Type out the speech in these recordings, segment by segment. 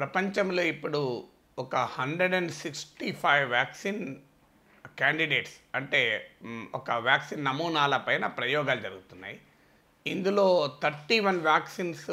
ప్రపంచంలో ఇప్పుడు ఒక hundred and sixty five vaccine candidates అంటే ఒక వ్యాక్సిన్ నమూనాల పైన ప్రయోగాలు జరుగుతున్నాయి ఇందులో థర్టీ వన్ వ్యాక్సిన్స్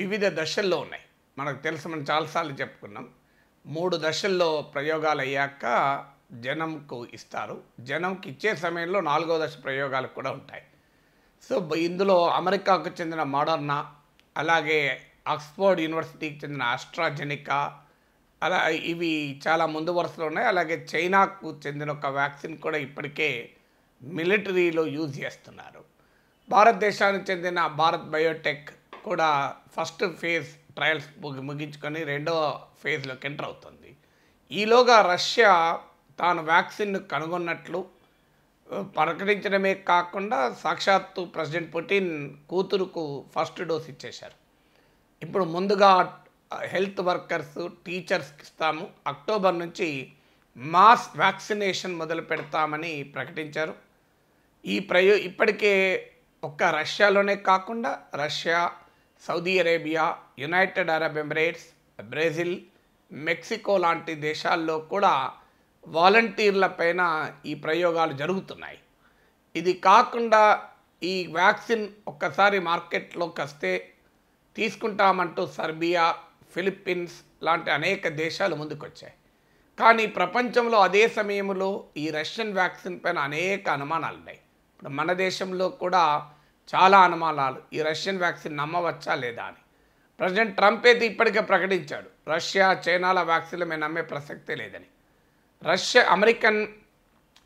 వివిధ దశల్లో ఉన్నాయి మనకు తెలుసు మనం చాలాసార్లు చెప్పుకున్నాం మూడు దశల్లో ప్రయోగాలు అయ్యాక జనంకు ఇస్తారు జనంకి ఇచ్చే సమయంలో నాలుగో దశ ప్రయోగాలు కూడా ఉంటాయి సో ఇందులో అమెరికాకు చెందిన మోడర్నా అలాగే ఆక్స్ఫర్డ్ యూనివర్సిటీకి చెందిన ఆస్ట్రాజెనికా అలా ఇవి చాలా ముందు వరుసలో ఉన్నాయి అలాగే చైనాకు చెందిన ఒక వ్యాక్సిన్ కూడా ఇప్పటికే మిలిటరీలో యూజ్ చేస్తున్నారు భారతదేశానికి చెందిన భారత్ బయోటెక్ కూడా ఫస్ట్ ఫేజ్ ట్రయల్స్ ముగించుకొని రెండవ ఫేజ్లోకి ఎంటర్ అవుతుంది ఈలోగా రష్యా తాను వ్యాక్సిన్ను కనుగొన్నట్లు ప్రకటించడమే కాకుండా సాక్షాత్తు ప్రెసిడెంట్ పుటిన్ కూతురుకు ఫస్ట్ డోస్ ఇచ్చేశారు ఇప్పుడు ముందుగా హెల్త్ వర్కర్స్ టీచర్స్కి ఇస్తాము అక్టోబర్ నుంచి మాస్ వ్యాక్సినేషన్ మొదలు పెడతామని ప్రకటించారు ఈ ప్రయో ఇప్పటికే ఒక్క రష్యాలోనే కాకుండా Russia Saudi Arabia United Arab Emirates Brazil Mexico లాంటి దేశాల్లో కూడా వాలంటీర్ల పైన ఈ ప్రయోగాలు జరుగుతున్నాయి ఇది కాకుండా ఈ వ్యాక్సిన్ ఒక్కసారి మార్కెట్లోకి వస్తే తీసుకుంటామంటూ సర్బియా ఫిలిప్పీన్స్ లాంటి అనేక దేశాలు ముందుకొచ్చాయి కానీ ప్రపంచంలో అదే సమయంలో ఈ రష్యన్ వ్యాక్సిన్ పైన అనేక అనుమానాలు ఉన్నాయి ఇప్పుడు మన దేశంలో కూడా చాలా అనుమానాలు ఈ రష్యన్ వ్యాక్సిన్ నమ్మవచ్చా లేదా అని ప్రెసిడెంట్ ట్రంప్ అయితే ఇప్పటికే ప్రకటించాడు రష్యా చైనాల వ్యాక్సిన్లు మేము నమ్మే ప్రసక్తే లేదని Russia American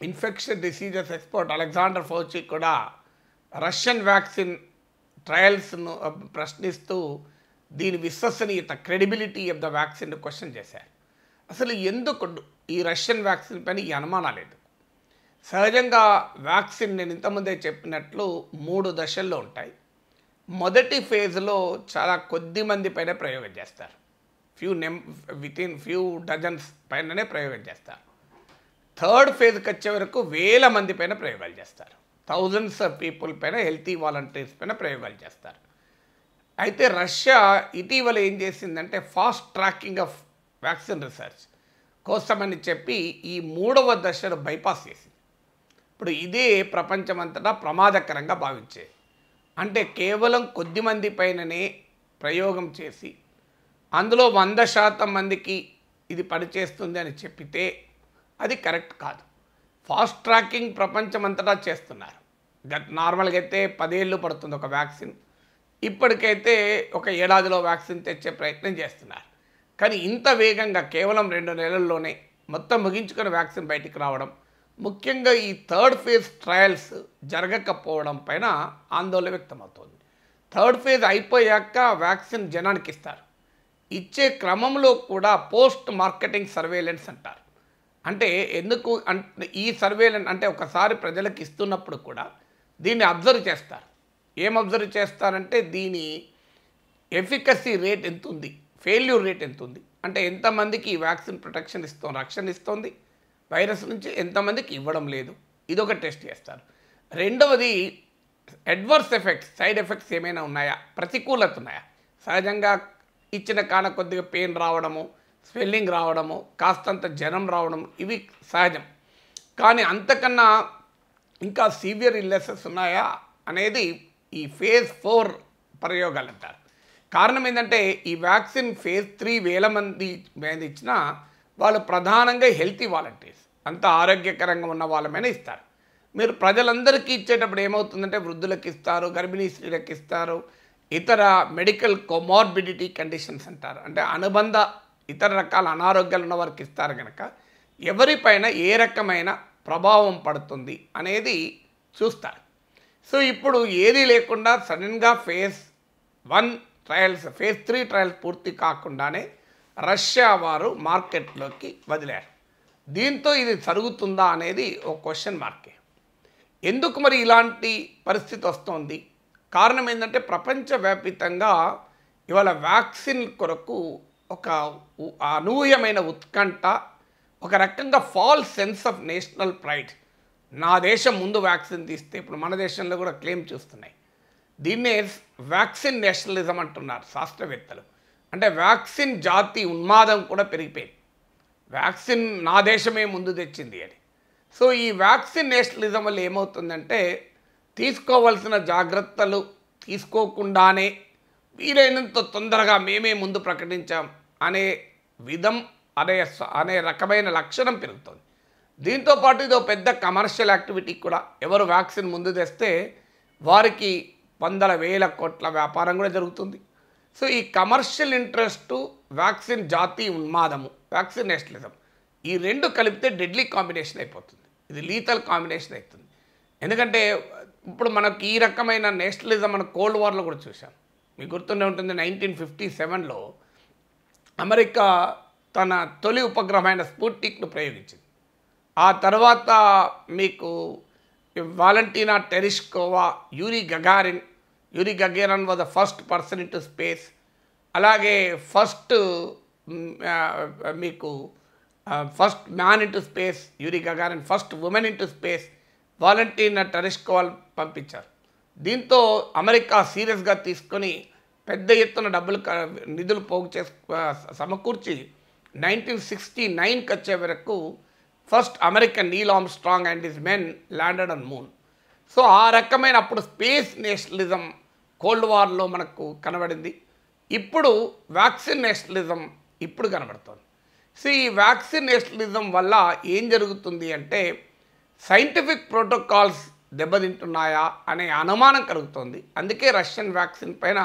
infection diseases expert Alexander Fauci కూడా రష్యన్ వ్యాక్సిన్ ట్రయల్స్ను ప్రశ్నిస్తూ దీని విశ్వసనీయత credibility of the vaccine question చేశారు అసలు ఎందుకు ఈ రష్యన్ వ్యాక్సిన్ పైన ఈ అనుమానాలు లేదు సహజంగా వ్యాక్సిన్ నేను ఇంతకుముందే చెప్పినట్లు మూడు దశల్లో ఉంటాయి మొదటి ఫేజ్లో చాలా కొద్ది మంది పైన ప్రయోగం చేస్తారు few name within few dozens పైననే ప్రయోగం చేస్తారు థర్డ్ ఫేజ్కి వచ్చే వరకు వేల మంది పైన ప్రయోగాలు చేస్తారు థౌజండ్స్ ఆఫ్ పీపుల్ పైన హెల్తీ వాలంటీర్స్ పైన ప్రయోగాలు చేస్తారు అయితే రష్యా ఇటీవల ఏం చేసిందంటే fast tracking of vaccine research కోసమని చెప్పి ఈ మూడవ దశను బైపాస్ చేసింది ఇప్పుడు ఇదే ప్రపంచమంతటా ప్రమాదకరంగా భావించేది అంటే కేవలం కొద్ది మంది పైననే ప్రయోగం చేసి అందులో వంద శాతం మందికి ఇది పనిచేస్తుంది అని చెప్పితే అది కరెక్ట్ కాదు ఫాస్ట్ ట్రాకింగ్ ప్రపంచం అంతటా చేస్తున్నారు గట్ నార్మల్గా అయితే పదేళ్ళు పడుతుంది ఒక వ్యాక్సిన్ ఇప్పటికైతే ఒక ఏడాదిలో వ్యాక్సిన్ తెచ్చే ప్రయత్నం చేస్తున్నారు కానీ ఇంత వేగంగా కేవలం రెండు నెలల్లోనే మొత్తం ముగించుకున్న వ్యాక్సిన్ బయటికి రావడం ముఖ్యంగా ఈ థర్డ్ ఫేజ్ ట్రయల్స్ జరగకపోవడం పైన ఆందోళన వ్యక్తమవుతోంది థర్డ్ ఫేజ్ అయిపోయాక వ్యాక్సిన్ జనానికి ఇస్తారు ఇచ్చే క్రమంలో కూడా పోస్ట్ మార్కెటింగ్ సర్వేలెన్స్ అంటారు అంటే ఎందుకు ఈ సర్వేలను అంటే ఒకసారి ప్రజలకు ఇస్తున్నప్పుడు కూడా దీన్ని అబ్జర్వ్ చేస్తారు ఏం అబ్జర్వ్ చేస్తారంటే దీని ఎఫికసీ రేట్ ఎంత ఉంది ఫెయిల్యూర్ రేట్ ఎంత ఉంది అంటే ఎంతమందికి ఈ వ్యాక్సిన్ ప్రొటెక్షన్ ఇస్తుంది రక్షణ ఇస్తుంది వైరస్ నుంచి ఎంతమందికి ఇవ్వడం లేదు ఇదొక టెస్ట్ చేస్తారు రెండవది అడ్వర్స్ ఎఫెక్ట్స్ సైడ్ ఎఫెక్ట్స్ ఏమైనా ఉన్నాయా ప్రతికూలత ఉన్నాయా సహజంగా ఇచ్చిన కాన కొద్దిగా పెయిన్ రావడము స్వెల్లింగ్ రావడము కాస్తంత జనం రావడం ఇవి సహజం కానీ అంతకన్నా ఇంకా సీవియర్ ఇల్లెసెస్ ఉన్నాయా అనేది ఈ ఫేజ్ ఫోర్ ప్రయోగాలు అంటారు కారణం ఏంటంటే ఈ వ్యాక్సిన్ ఫేజ్ త్రీ వేల మంది మీద ఇచ్చినా వాళ్ళు ప్రధానంగా హెల్తీ వాలంటీర్స్ అంత ఆరోగ్యకరంగా ఉన్న వాళ్ళ మీద ఇస్తారు మీరు ప్రజలందరికీ ఇచ్చేటప్పుడు ఏమవుతుందంటే వృద్ధులకు ఇస్తారు గర్భిణీ స్త్రీలకు ఇస్తారు ఇతర మెడికల్ కొమార్బిడిటీ కండిషన్స్ అంటారు అంటే అనుబంధ ఇతర రకాల అనారోగ్యాలు ఉన్న వారికి ఇస్తారు కనుక ఎవరిపైన ఏ రకమైన ప్రభావం పడుతుంది అనేది చూస్తారు సో ఇప్పుడు ఏది లేకుండా సడన్గా phase one trials phase three trials పూర్తి కాకుండానే రష్యా వారు మార్కెట్లోకి వదిలారు దీంతో ఇది జరుగుతుందా అనేది ఒక క్వశ్చన్ మార్కే ఎందుకు మరి ఇలాంటి పరిస్థితి వస్తోంది కారణం ఏంటంటే ప్రపంచవ్యాపితంగా ఇవాళ వ్యాక్సిన్ కొరకు ఒక అనూహ్యమైన ఉత్కంఠ ఒక రకంగా false sense of national pride నా దేశం ముందు వ్యాక్సిన్ తీస్తే ఇప్పుడు మన దేశంలో కూడా క్లెయిమ్ చూస్తున్నాయి దీన్నే వ్యాక్సిన్ నేషనలిజం అంటున్నారు శాస్త్రవేత్తలు అంటే వ్యాక్సిన్ జాతి ఉన్మాదం కూడా పెరిగిపోయింది వ్యాక్సిన్ నా దేశమే ముందు తెచ్చింది అని సో ఈ వ్యాక్సిన్ నేషనలిజం వల్ల ఏమవుతుందంటే తీసుకోవాల్సిన జాగ్రత్తలు తీసుకోకుండానే వీలైనంత తొందరగా మేమే ముందు ప్రకటించాం అనే విధం అనే అనే రకమైన లక్షణం పెరుగుతుంది దీంతోపాటు ఇదో పెద్ద కమర్షియల్ యాక్టివిటీ కూడా ఎవరు వ్యాక్సిన్ ముందు తెస్తే వారికి వందల వేల కోట్ల వ్యాపారం కూడా జరుగుతుంది సో ఈ కమర్షియల్ ఇంట్రెస్టు వ్యాక్సిన్ జాతి ఉన్మాదము వ్యాక్సిన్ నేషనలిజం ఈ రెండు కలిపితే డెడ్లీ కాంబినేషన్ అయిపోతుంది ఇది లీతల్ కాంబినేషన్ అవుతుంది ఎందుకంటే ఇప్పుడు మనకు ఈ రకమైన నేషనలిజం మన కోల్డ్ వార్లో కూడా చూసాం మీకు గుర్తుండే ఉంటుంది నైన్టీన్ ఫిఫ్టీ సెవెన్లో అమెరికా తన తొలి ఉపగ్రహమైన స్పూట్నిక్ను ప్రయోగించింది ఆ తర్వాత మీకు Valentina Tereshkova Yuri Gagarin Yuri Gagarin was the first person in to space అలాగే ఫస్ట్ మీకు first man into space Yuri Gagarin first women into space Valentina టెరిష్కోవాల్ పంపించారు దీంతో అమెరికా సీరియస్గా తీసుకొని పెద్ద ఎత్తున డబ్బులు నిధులు పోగు చే సమకూర్చి నైన్టీన్ సిక్స్టీ నైన్కి వచ్చే వరకు first American Neil Armstrong and his men landed on moon so ఆ రకమైన అప్పుడు స్పేస్ నేషనలిజం కోల్డ్ వార్లో మనకు కనబడింది ఇప్పుడు వ్యాక్సిన్ నేషనలిజం ఇప్పుడు కనబడుతుంది సో ఈ వ్యాక్సిన్ నేషనలిజం వల్ల ఏం జరుగుతుంది అంటే సైంటిఫిక్ ప్రోటోకాల్స్ దెబ్బతింటున్నాయా అనే అనుమానం కలుగుతోంది అందుకే రష్యన్ వ్యాక్సిన్ పైన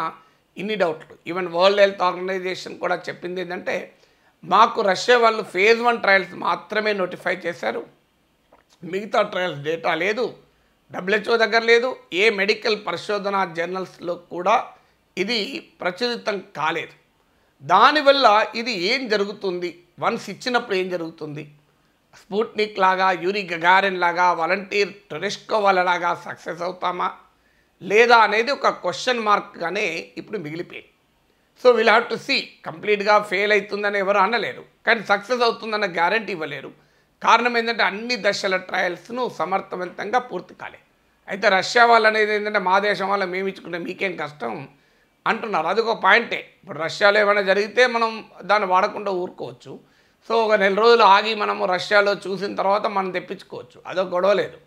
ఇన్ని డౌట్లు ఈవెన్ వరల్డ్ హెల్త్ ఆర్గనైజేషన్ కూడా చెప్పింది ఏంటంటే మాకు రష్యా వాళ్ళు ఫేజ్ వన్ ట్రయల్స్ మాత్రమే నోటిఫై చేశారు మిగతా ట్రయల్స్ డేటా లేదు డబ్ల్యూహెచ్ఓ దగ్గర లేదు ఏ మెడికల్ పరిశోధన జర్నల్స్లో కూడా ఇది ప్రచురితం కాలేదు దానివల్ల ఇది ఏం జరుగుతుంది వన్స్ ఇచ్చినప్పుడు ఏం జరుగుతుంది స్పూట్నిక్ లాగా యూరి గగారిన్ లాగా వాలంటీర్ టొరెస్కో వాళ్ళలాగా సక్సెస్ అవుతామా లేదా అనేది ఒక క్వశ్చన్ మార్క్గానే ఇప్పుడు మిగిలిపోయింది so will have to see కంప్లీట్గా ఫెయిల్ అవుతుందని ఎవరు అనలేరు కానీ సక్సెస్ అవుతుందన్న గ్యారంటీ ఇవ్వలేరు కారణం ఏంటంటే అన్ని దశల ట్రయల్స్ను సమర్థవంతంగా పూర్తి కాలేదు అయితే రష్యా వాళ్ళు అనేది ఏంటంటే మా దేశం వాళ్ళు మేము ఇచ్చుకుంటే మీకేం కష్టం అంటున్నారు అది ఒక పాయింటే ఇప్పుడు రష్యాలో ఏమైనా జరిగితే మనం దాన్ని వాడకుండా ఊరుకోవచ్చు సో ఒక నెల రోజులు ఆగి మనము రష్యాలో చూసిన తర్వాత మనం తెప్పించుకోవచ్చు అదొక గొడవ లేదు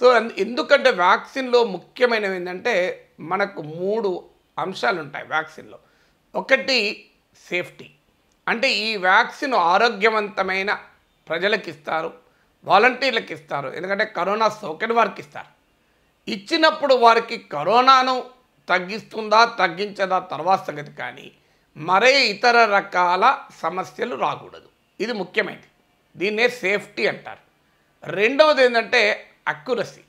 సో ఎందుకంటే వ్యాక్సిన్లో ముఖ్యమైనవి ఏంటంటే మనకు మూడు అంశాలు ఉంటాయి వ్యాక్సిన్లో ఒకటి సేఫ్టీ అంటే ఈ వ్యాక్సిన్ ఆరోగ్యవంతమైన ప్రజలకు ఇస్తారు వాలంటీర్లకు ఇస్తారు ఎందుకంటే కరోనా సోకెట్ వారికి ఇస్తారు ఇచ్చినప్పుడు వారికి కరోనాను తగ్గిస్తుందా తగ్గించదా తర్వాత సంగతి కానీ మరే ఇతర రకాల సమస్యలు రాకూడదు ఇది ముఖ్యమైనది దీన్నే సేఫ్టీ అంటారు రెండవది ఏంటంటే అక్యురసీ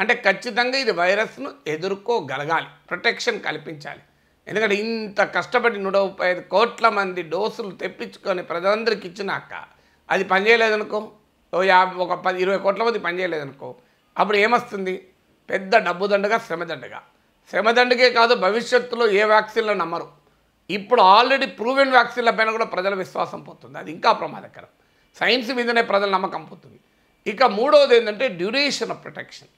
అంటే ఖచ్చితంగా ఇది వైరస్ను ఎదుర్కోగలగాలి ప్రొటెక్షన్ కల్పించాలి ఎందుకంటే ఇంత కష్టపడి నూట ముప్పై ఐదు కోట్ల మంది డోసులు తెప్పించుకొని ప్రజలందరికీ ఇచ్చినాక అది పనిచేయలేదనుకో ఓ యాభై ఒక పది ఇరవై కోట్ల మంది పనిచేయలేదనుకో అప్పుడు ఏమొస్తుంది పెద్ద డబ్బు దండగా శ్రమదండగా శ్రమదండకే కాదు భవిష్యత్తులో ఏ వ్యాక్సిన్లు నమ్మరు ఇప్పుడు ఆల్రెడీ ప్రూవెన్ వ్యాక్సిన్ల పైన కూడా ప్రజల విశ్వాసం పోతుంది అది ఇంకా ప్రమాదకరం సైన్స్ మీదనే ప్రజల నమ్మకం పోతుంది ఇక మూడవది ఏంటంటే డ్యూరేషన్ ఆఫ్ ప్రొటెక్షన్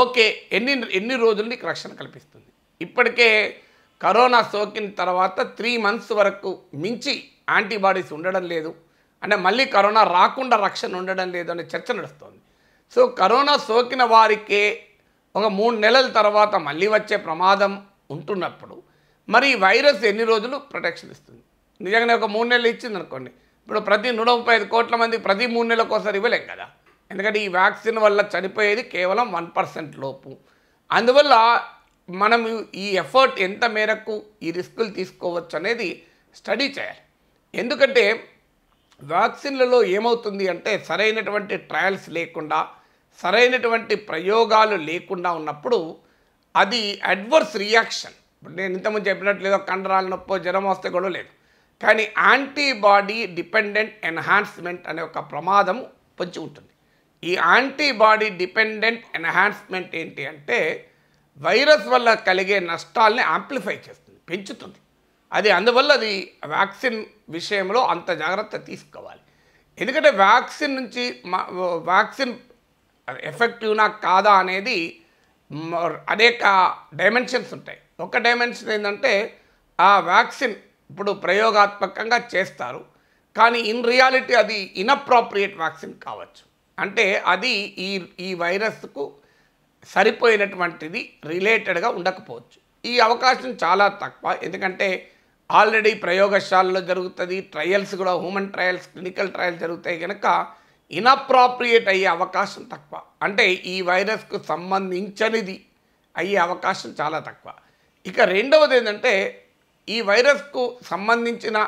ఓకే ఎన్ని ఎన్ని రోజులు నీకు రక్షణ కల్పిస్తుంది ఇప్పటికే కరోనా సోకిన తర్వాత త్రీ మంత్స్ వరకు మించి యాంటీబాడీస్ ఉండడం లేదు అంటే మళ్ళీ కరోనా రాకుండా రక్షణ ఉండడం లేదు అనే చర్చ నడుస్తుంది సో కరోనా సోకిన వారికే ఒక మూడు నెలల తర్వాత మళ్ళీ వచ్చే ప్రమాదం ఉంటున్నప్పుడు మరి ఈ వైరస్ ఎన్ని రోజులు ప్రొటెక్షన్ ఇస్తుంది నిజంగానే ఒక మూడు నెలలు ఇచ్చింది అనుకోండి ఇప్పుడు ప్రతి నూట ముప్పై ఐదు కోట్ల మంది ప్రతి మూడు నెలలకు ఒకసారి ఇవ్వలేం కదా ఎందుకంటే ఈ వ్యాక్సిన్ వల్ల చనిపోయేది కేవలం వన్ పర్సెంట్ లోపు అందువల్ల మనం ఈ ఎఫర్ట్ ఎంత మేరకు ఈ రిస్కులు తీసుకోవచ్చు అనేది స్టడీ చేయాలి ఎందుకంటే వ్యాక్సిన్లలో ఏమవుతుంది అంటే సరైనటువంటి ట్రయల్స్ లేకుండా సరైనటువంటి ప్రయోగాలు లేకుండా ఉన్నప్పుడు అది అడ్వర్స్ రియాక్షన్ ఇప్పుడు నేను ఇంతకుముందు చెప్పినట్లేదు కండరాల నొప్పో జ్వరం వస్తే కూడా లేదు కానీ యాంటీబాడీ డిపెండెంట్ ఎన్హాన్స్మెంట్ అనే ఒక ప్రమాదం పొంచి ఉంటుంది ఈ యాంటీబాడీ డిపెండెంట్ ఎన్హాన్స్మెంట్ ఏంటి అంటే వైరస్ వల్ల కలిగే నష్టాలని ఆంప్లిఫై చేస్తుంది పెంచుతుంది అది అందువల్ల అది వ్యాక్సిన్ విషయంలో అంత జాగ్రత్త తీసుకోవాలి ఎందుకంటే వ్యాక్సిన్ నుంచి వ్యాక్సిన్ ఎఫెక్టివ్నా కాదా అనేది అనేక డైమెన్షన్స్ ఉంటాయి ఒక డైమెన్షన్ ఏంటంటే ఆ వ్యాక్సిన్ ఇప్పుడు ప్రయోగాత్మకంగా చేస్తారు కానీ ఇన్ రియాలిటీ అది ఇన్అప్రాప్రియేట్ వ్యాక్సిన్ కావచ్చు అంటే అది ఈ ఈ వైరస్కు సరిపోయినటువంటిది రిలేటెడ్గా ఉండకపోవచ్చు ఈ అవకాశం చాలా తక్కువ ఎందుకంటే ఆల్రెడీ ప్రయోగశాలలో జరుగుతుంది ట్రయల్స్ కూడా హ్యూమన్ ట్రయల్స్ క్లినికల్ ట్రయల్స్ జరుగుతాయి కనుక ఇన్అప్రాప్రియేట్ అయ్యే అవకాశం తక్కువ అంటే ఈ వైరస్కు సంబంధించనిది అయ్యే అవకాశం చాలా తక్కువ ఇక రెండవది ఏంటంటే ఈ వైరస్కు సంబంధించిన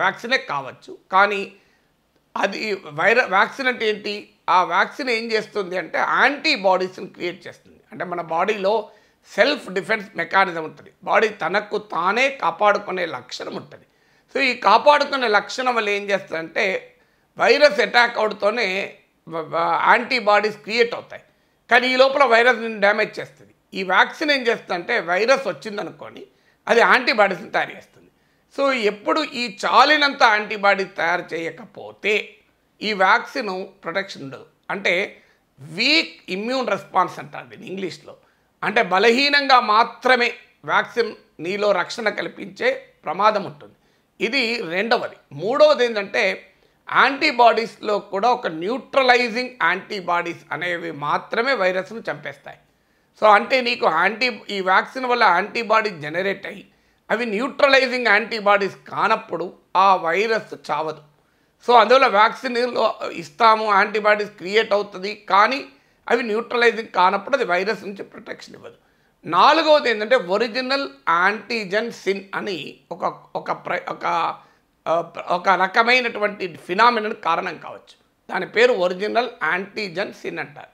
వ్యాక్సినే కావచ్చు కానీ అది వైర వ్యాక్సిన్ అంటే ఏంటి ఆ వ్యాక్సిన్ ఏం చేస్తుంది అంటే యాంటీబాడీస్ని క్రియేట్ చేస్తుంది అంటే మన బాడీలో సెల్ఫ్ డిఫెన్స్ మెకానిజం ఉంటుంది బాడీ తనకు తానే కాపాడుకునే లక్షణం ఉంటుంది సో ఈ కాపాడుకునే లక్షణం వల్ల ఏం చేస్తుందంటే వైరస్ అటాక్ అవుతూనే యాంటీబాడీస్ క్రియేట్ అవుతాయి కానీ ఈ లోపల వైరస్ డ్యామేజ్ చేస్తుంది ఈ వ్యాక్సిన్ ఏం చేస్తుందంటే వైరస్ వచ్చిందనుకొని అది యాంటీబాడీస్ని తయారు చేస్తుంది సో ఎప్పుడు ఈ చాలినంత యాంటీబాడీ తయారు చేయకపోతే ఈ వ్యాక్సిన్ ప్రొటెక్షన్ ఉండదు అంటే వీక్ ఇమ్యూన్ రెస్పాన్స్ అంటారు దీన్ని ఇంగ్లీష్లో అంటే బలహీనంగా మాత్రమే వ్యాక్సిన్ నీలో రక్షణ కల్పించే ప్రమాదం ఉంటుంది ఇది రెండవది మూడవది ఏంటంటే యాంటీబాడీస్లో కూడా ఒక న్యూట్రలైజింగ్ యాంటీబాడీస్ అనేవి మాత్రమే వైరస్ను చంపేస్తాయి సో అంటే నీకు యాంటీ ఈ వ్యాక్సిన్ వల్ల యాంటీబాడీ జనరేట్ అయ్యి అవి న్యూట్రలైజింగ్ యాంటీబాడీస్ కానప్పుడు ఆ వైరస్ చావదు సో అందువల్ల వ్యాక్సిన్ ఇస్తాము యాంటీబాడీస్ క్రియేట్ అవుతుంది కానీ అవి న్యూట్రలైజింగ్ కానప్పుడు అది వైరస్ నుంచి ప్రొటెక్షన్ ఇవ్వదు నాలుగవది ఏంటంటే ఒరిజినల్ యాంటీజెన్ సిన్ అని ఒక ఒక ప్ర ఒక ఒక రకమైనటువంటి ఫినామినల్ కారణం కావచ్చు దాని పేరు ఒరిజినల్ యాంటీజెన్ సిన్ అంటారు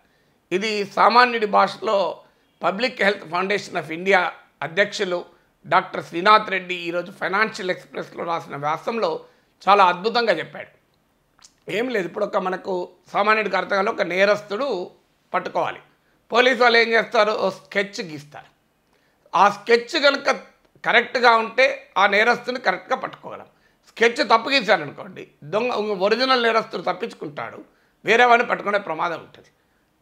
ఇది సామాన్యుడి భాషలో public health foundation of India అధ్యక్షులు డాక్టర్ శ్రీనాథ్ రెడ్డి ఈరోజు ఫైనాన్షియల్ ఎక్స్ప్రెస్లో రాసిన వ్యాసంలో చాలా అద్భుతంగా చెప్పాడు ఏం లేదు ఇప్పుడు ఒక మనకు సామాన్యుడికి అర్థంగా ఒక నేరస్తుడు పట్టుకోవాలి పోలీసు వాళ్ళు ఏం చేస్తారు ఓ స్కెచ్ గీస్తారు ఆ స్కెచ్ కనుక కరెక్ట్గా ఉంటే ఆ నేరస్తుని కరెక్ట్గా పట్టుకోగలం స్కెచ్ తప్పు గీశాడు అనుకోండి దొంగ ఒరిజినల్ నేరస్తుడు తప్పించుకుంటాడు వేరే వాడిని పట్టుకునే ప్రమాదం ఉంటుంది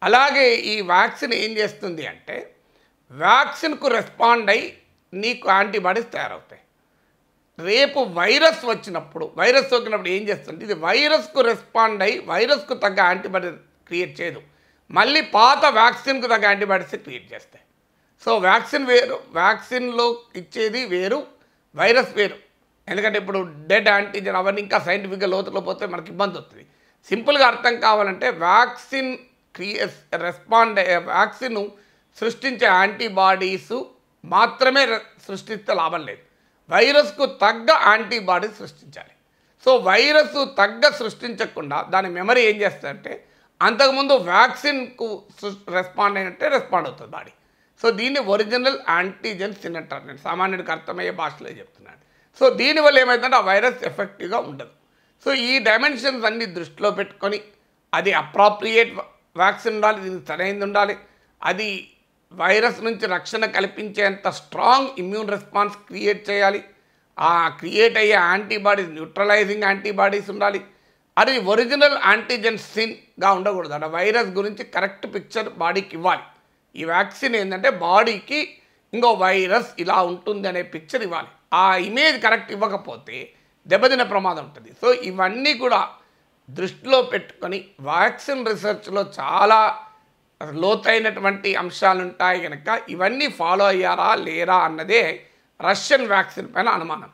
అలాగే ఈ వ్యాక్సిన్ ఏం చేస్తుంది అంటే వ్యాక్సిన్కు రెస్పాండ్ అయ్యి నీకు యాంటీబాడీస్ తయారవుతాయి రేపు వైరస్ వచ్చినప్పుడు వైరస్ సోకినప్పుడు ఏం చేస్తుంది ఇది వైరస్కు రెస్పాండ్ అయ్యి వైరస్కు తగ్గ యాంటీబాడీస్ క్రియేట్ చేయదు మళ్ళీ పాత వ్యాక్సిన్కు తగ్గ యాంటీబాడీస్ క్రియేట్ చేస్తాయి సో వ్యాక్సిన్ వేరు వ్యాక్సిన్లో ఇచ్చేది వేరు వైరస్ వేరు ఎందుకంటే ఇప్పుడు డెడ్ యాంటీజన్ అవన్నీ ఇంకా సైంటిఫిక్గా లోతులో పోతే మనకి ఇబ్బంది వస్తుంది సింపుల్గా అర్థం కావాలంటే వ్యాక్సిన్ క్రియే రెస్పాండ్ వ్యాక్సిన్ సృష్టించే యాంటీబాడీసు మాత్రమే సృష్టిస్తే లాభం లేదు వైరస్కు తగ్గ యాంటీబాడీ సృష్టించాలి సో వైరస్ తగ్గ సృష్టించకుండా దాని మెమరీ ఏం అంటే అంతకుముందు వ్యాక్సిన్కు రెస్పాండ్ అయినట్టే రెస్పాండ్ అవుతుంది బాడీ సో దీన్ని ఒరిజినల్ యాంటీజెన్ తినట్టారు నేను సామాన్యుడికి అర్థమయ్యే భాషలో చెప్తున్నాను సో దీనివల్ల ఏమైందంటే ఆ వైరస్ ఎఫెక్టివ్గా ఉండదు సో ఈ డైమెన్షన్స్ అన్ని దృష్టిలో పెట్టుకొని అది అప్రాప్రియేట్ వ్యాక్సిన్ ఉండాలి దీనికి సరైనది ఉండాలి అది వైరస్ నుంచి రక్షణ కల్పించేంత స్ట్రాంగ్ ఇమ్యూన్ రెస్పాన్స్ క్రియేట్ చేయాలి ఆ క్రియేట్ అయ్యే యాంటీబాడీస్ న్యూట్రలైజింగ్ యాంటీబాడీస్ ఉండాలి అది ఒరిజినల్ యాంటీజెన్ సిన్గా ఉండకూడదు అంటే వైరస్ గురించి కరెక్ట్ పిక్చర్ బాడీకి ఇవ్వాలి ఈ వ్యాక్సిన్ ఏంటంటే బాడీకి ఇంకో వైరస్ ఇలా ఉంటుంది అనే పిక్చర్ ఇవ్వాలి ఆ ఇమేజ్ కరెక్ట్ ఇవ్వకపోతే దెబ్బతిన ప్రమాదం ఉంటుంది సో ఇవన్నీ కూడా దృష్టిలో పెట్టుకొని వ్యాక్సిన్ రీసెర్చ్లో చాలా లోతైనటువంటి అంశాలు ఉంటాయి కనుక ఇవన్నీ ఫాలో అయ్యారా లేరా అన్నదే రష్యన్ వ్యాక్సిన్ పైన అనుమానం